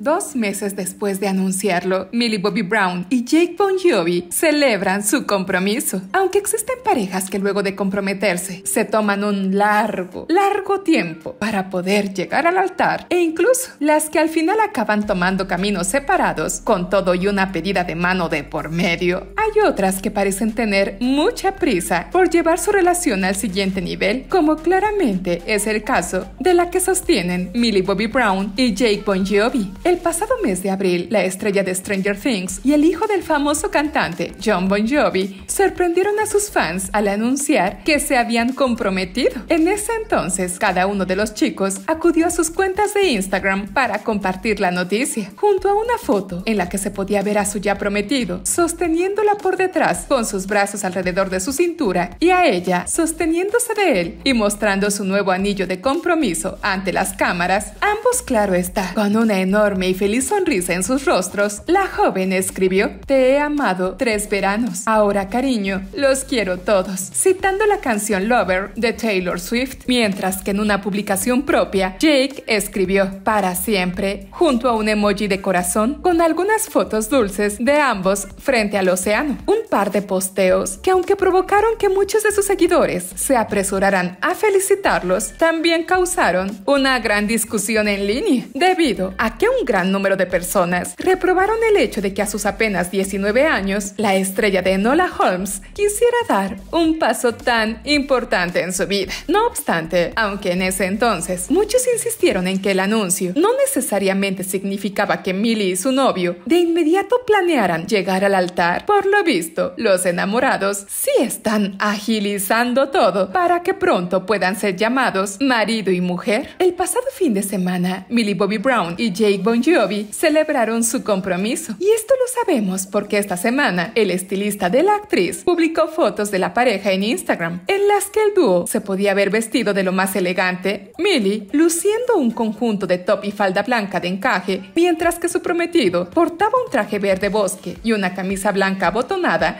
Dos meses después de anunciarlo, Millie Bobby Brown y Jake Bon Jovi celebran su compromiso. Aunque existen parejas que luego de comprometerse se toman un largo, largo tiempo para poder llegar al altar, e incluso las que al final acaban tomando caminos separados con todo y una pedida de mano de por medio, hay otras que parecen tener mucha prisa por llevar su relación al siguiente nivel, como claramente es el caso de la que sostienen Millie Bobby Brown y Jake Bon Jovi. El pasado mes de abril, la estrella de Stranger Things y el hijo del famoso cantante John Bon Jovi sorprendieron a sus fans al anunciar que se habían comprometido. En ese entonces, cada uno de los chicos acudió a sus cuentas de Instagram para compartir la noticia, junto a una foto en la que se podía ver a su ya prometido sosteniendo por detrás, con sus brazos alrededor de su cintura, y a ella, sosteniéndose de él y mostrando su nuevo anillo de compromiso ante las cámaras, ambos claro está, con una enorme y feliz sonrisa en sus rostros, la joven escribió, Te he amado tres veranos, ahora cariño, los quiero todos, citando la canción Lover de Taylor Swift, mientras que en una publicación propia, Jake escribió, Para siempre, junto a un emoji de corazón, con algunas fotos dulces de ambos frente al océano un par de posteos que aunque provocaron que muchos de sus seguidores se apresuraran a felicitarlos, también causaron una gran discusión en línea, debido a que un gran número de personas reprobaron el hecho de que a sus apenas 19 años, la estrella de Enola Holmes quisiera dar un paso tan importante en su vida. No obstante, aunque en ese entonces muchos insistieron en que el anuncio no necesariamente significaba que Millie y su novio de inmediato planearan llegar al altar, por lo visto, los enamorados sí están agilizando todo para que pronto puedan ser llamados marido y mujer. El pasado fin de semana, Millie Bobby Brown y Jake Bon Jovi celebraron su compromiso. Y esto lo sabemos porque esta semana el estilista de la actriz publicó fotos de la pareja en Instagram, en las que el dúo se podía ver vestido de lo más elegante, Millie luciendo un conjunto de top y falda blanca de encaje, mientras que su prometido portaba un traje verde bosque y una camisa blanca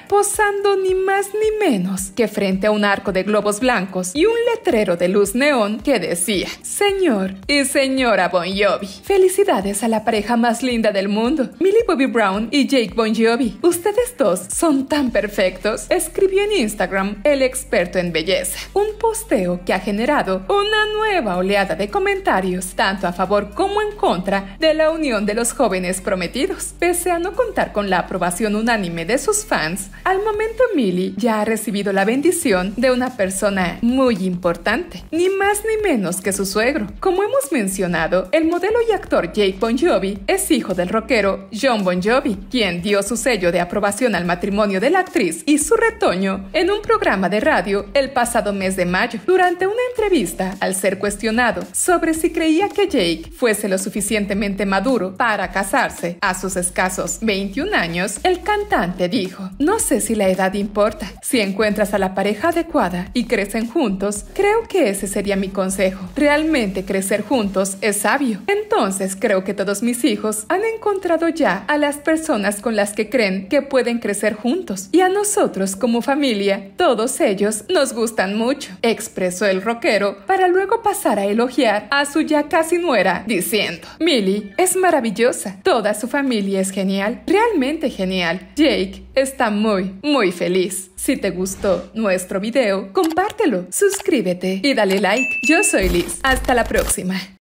posando ni más ni menos que frente a un arco de globos blancos y un letrero de luz neón que decía, Señor y señora Bon Jovi, felicidades a la pareja más linda del mundo, Millie Bobby Brown y Jake Bon Jovi. Ustedes dos son tan perfectos, escribió en Instagram el experto en belleza. Un posteo que ha generado una nueva oleada de comentarios, tanto a favor como en contra de la unión de los jóvenes prometidos, pese a no contar con la aprobación unánime de su fans, al momento Millie ya ha recibido la bendición de una persona muy importante, ni más ni menos que su suegro. Como hemos mencionado, el modelo y actor Jake Bon Jovi es hijo del rockero John Bon Jovi, quien dio su sello de aprobación al matrimonio de la actriz y su retoño en un programa de radio el pasado mes de mayo. Durante una entrevista, al ser cuestionado sobre si creía que Jake fuese lo suficientemente maduro para casarse a sus escasos 21 años, el cantante dijo hijo. No sé si la edad importa. Si encuentras a la pareja adecuada y crecen juntos, creo que ese sería mi consejo. Realmente crecer juntos es sabio. Entonces creo que todos mis hijos han encontrado ya a las personas con las que creen que pueden crecer juntos. Y a nosotros como familia, todos ellos nos gustan mucho, expresó el rockero para luego pasar a elogiar a su ya casi nuera, diciendo, Millie es maravillosa, toda su familia es genial, realmente genial. Jake está muy, muy feliz. Si te gustó nuestro video, compártelo, suscríbete y dale like. Yo soy Liz. Hasta la próxima.